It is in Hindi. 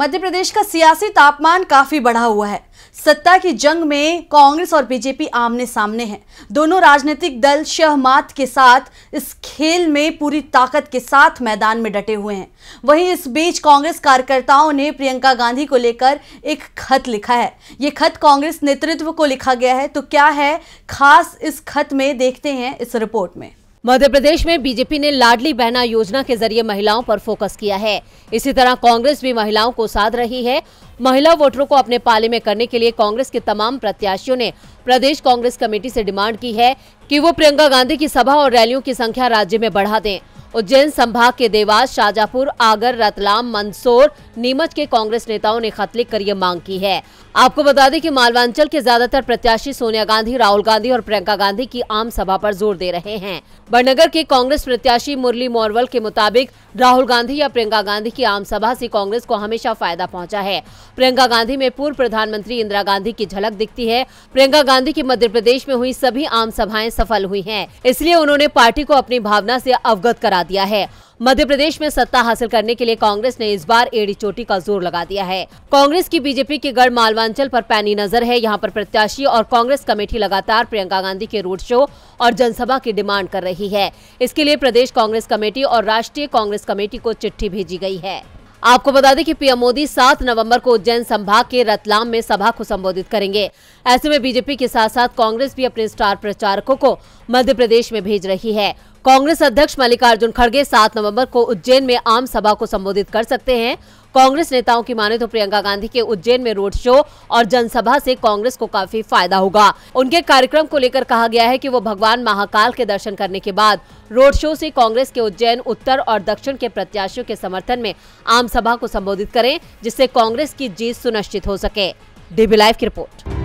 मध्य प्रदेश का सियासी तापमान काफी बढ़ा हुआ है सत्ता की जंग में कांग्रेस और बीजेपी आमने सामने हैं दोनों राजनीतिक दल शहमात के साथ इस खेल में पूरी ताकत के साथ मैदान में डटे हुए हैं वहीं इस बीच कांग्रेस कार्यकर्ताओं ने प्रियंका गांधी को लेकर एक खत लिखा है ये खत कांग्रेस नेतृत्व को लिखा गया है तो क्या है खास इस खत में देखते हैं इस रिपोर्ट में मध्य प्रदेश में बीजेपी ने लाडली बहना योजना के जरिए महिलाओं पर फोकस किया है इसी तरह कांग्रेस भी महिलाओं को साध रही है महिला वोटरों को अपने पाले में करने के लिए कांग्रेस के तमाम प्रत्याशियों ने प्रदेश कांग्रेस कमेटी से डिमांड की है कि वो प्रियंका गांधी की सभा और रैलियों की संख्या राज्य में बढ़ा दें उज्जैन संभाग के देवास शाजापुर आगर रतलाम मंदसौर नीमच के कांग्रेस नेताओं ने खत लिख कर ये मांग की है आपको बता दें कि मालवांचल के ज्यादातर प्रत्याशी सोनिया गांधी राहुल गांधी और प्रियंका गांधी की आम सभा पर जोर दे रहे हैं बड़नगर के कांग्रेस प्रत्याशी मुरली मोरवल के मुताबिक राहुल गांधी या प्रियंका गांधी की आम सभा से कांग्रेस को हमेशा फायदा पहुंचा है प्रियंका गांधी में पूर्व प्रधानमंत्री इंदिरा गांधी की झलक दिखती है प्रियंका गांधी की मध्य प्रदेश में हुई सभी आम सभाएं सफल हुई है इसलिए उन्होंने पार्टी को अपनी भावना ऐसी अवगत करा गिरा दिया है मध्य प्रदेश में सत्ता हासिल करने के लिए कांग्रेस ने इस बार एड़ी चोटी का जोर लगा दिया है कांग्रेस की बीजेपी के गढ़ मालवांचल पर पैनी नजर है यहाँ पर प्रत्याशी और कांग्रेस कमेटी लगातार प्रियंका गांधी के रोड शो और जनसभा की डिमांड कर रही है इसके लिए प्रदेश कांग्रेस कमेटी और राष्ट्रीय कांग्रेस कमेटी को चिट्ठी भेजी गयी है आपको बता दें कि पीएम मोदी 7 नवंबर को उज्जैन संभाग के रतलाम में सभा को संबोधित करेंगे ऐसे में बीजेपी के साथ साथ कांग्रेस भी अपने स्टार प्रचारकों को मध्य प्रदेश में भेज रही है कांग्रेस अध्यक्ष मल्लिकार्जुन खड़गे 7 नवंबर को उज्जैन में आम सभा को संबोधित कर सकते हैं कांग्रेस नेताओं की माने तो प्रियंका गांधी के उज्जैन में रोड शो और जनसभा से कांग्रेस को काफी फायदा होगा उनके कार्यक्रम को लेकर कहा गया है कि वो भगवान महाकाल के दर्शन करने के बाद रोड शो से कांग्रेस के उज्जैन उत्तर और दक्षिण के प्रत्याशियों के समर्थन में आम सभा को संबोधित करें जिससे कांग्रेस की जीत सुनिश्चित हो सके डीबी लाइव की रिपोर्ट